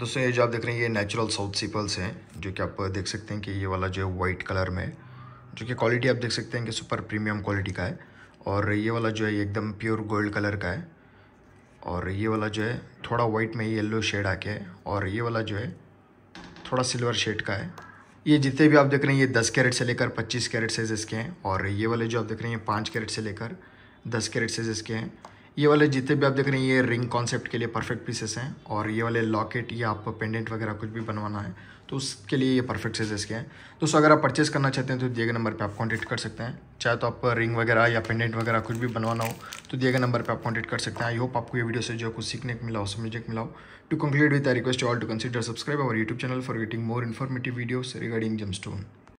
दोस्तों ये जो आप देख रहे हैं ये नेचुरल साउथ सीपल्स हैं जो कि आप देख सकते हैं कि ये वाला जो है वाइट कलर में जो कि क्वालिटी आप देख सकते हैं कि सुपर प्रीमियम क्वालिटी का है और ये वाला जो है एकदम प्योर गोल्ड कलर का है और ये वाला जो है थोड़ा वाइट में येल्लो शेड आके है और ये वाला जो है थोड़ा सिल्वर शेड का है ये जितने भी आप देख रहे हैं ये दस कैरेट से लेकर पच्चीस कैरेट साइज इसके हैं और ये वाले जो आप देख रहे हैं ये पाँच कैरेट से लेकर दस कैरेट साइज इसके हैं ये वाले जितने भी आप देख रहे हैं ये रिंग कॉन्सेप्ट के लिए परफेक्ट पीसेस हैं और ये वाले लॉकेट या आप पेंडेंट वगैरह कुछ भी बनवाना है तो उसके लिए ये परफेक्ट साइजेस के हैं दोस्तों अगर आप परचेस करना चाहते हैं तो दिए गए नंबर पे आप कॉन्टेक्ट कर सकते हैं चाहे तो आप रिंग वगैरह या पेंडेंट वगैरह कुछ भी बनवाना हो तो दिए गए नंबर पर आप कॉन्टेक्ट कर सकते हैं आई होप आपको ये वीडियो से जो कुछ सीखने को मिला हो समझने को मिला हो to conclude with I request all to consider subscribe our YouTube channel for getting more informative videos regarding जम